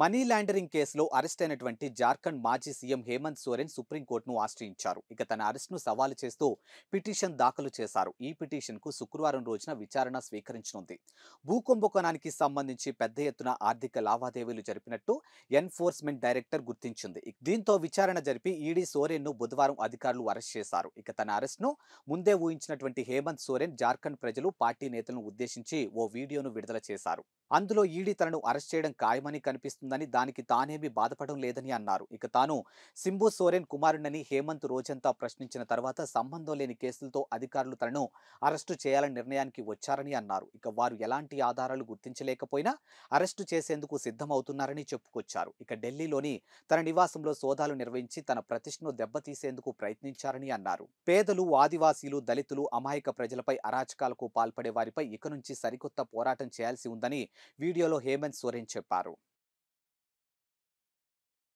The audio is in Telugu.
మనీ లాండరింగ్ కేసులో అరెస్ట్ అయినటువంటి జార్ఖండ్ మాజీ సీఎం హేమంత్ సోరెన్ సుప్రీంకోర్టును ఆశ్రయించారు ఇక తన అరెస్ట్ను సవాలు చేస్తూ పిటిషన్ దాఖలు చేశారు ఈ పిటిషన్కు శుక్రవారం రోజున విచారణ స్వీకరించనుంది భూకుంభకోణానికి సంబంధించి పెద్ద ఎత్తున ఆర్థిక లావాదేవీలు జరిపినట్టు ఎన్ఫోర్స్మెంట్ డైరెక్టర్ గుర్తించింది దీంతో విచారణ జరిపి ఈడీ సోరెన్ను బుధవారం అధికారులు అరెస్ట్ చేశారు ఇక తన అరెస్ట్ను ముందే ఊహించినటువంటి హేమంత్ సోరెన్ జార్ఖండ్ ప్రజలు పార్టీ నేతలను ఉద్దేశించి ఓ వీడియోను విడుదల చేశారు అందులో ఈడీ తనను అరెస్ట్ చేయడం ఖాయమని కనిపిస్తుందని దానికి తానేమీ బాధపడడం లేదని అన్నారు ఇక తాను సింబు సోరెన్ కుమారుడని హేమంత్ రోజంతా ప్రశ్నించిన తర్వాత సంబంధం లేని కేసులతో అధికారులు తనను అరెస్టు చేయాలని నిర్ణయానికి వచ్చారని అన్నారు ఇక వారు ఎలాంటి ఆధారాలు గుర్తించలేకపోయినా అరెస్టు చేసేందుకు సిద్ధమవుతున్నారని చెప్పుకొచ్చారు ఇక ఢిల్లీలోని తన నివాసంలో సోదాలు నిర్వహించి తన ప్రతిష్టను దెబ్బతీసేందుకు ప్రయత్నించారని అన్నారు పేదలు ఆదివాసీలు దళితులు అమాయక ప్రజలపై అరాచకాలకు పాల్పడే వారిపై ఇక నుంచి సరికొత్త పోరాటం చేయాల్సి ఉందని వీడియోలో హేమంత్ సోరెన్ చెప్పారు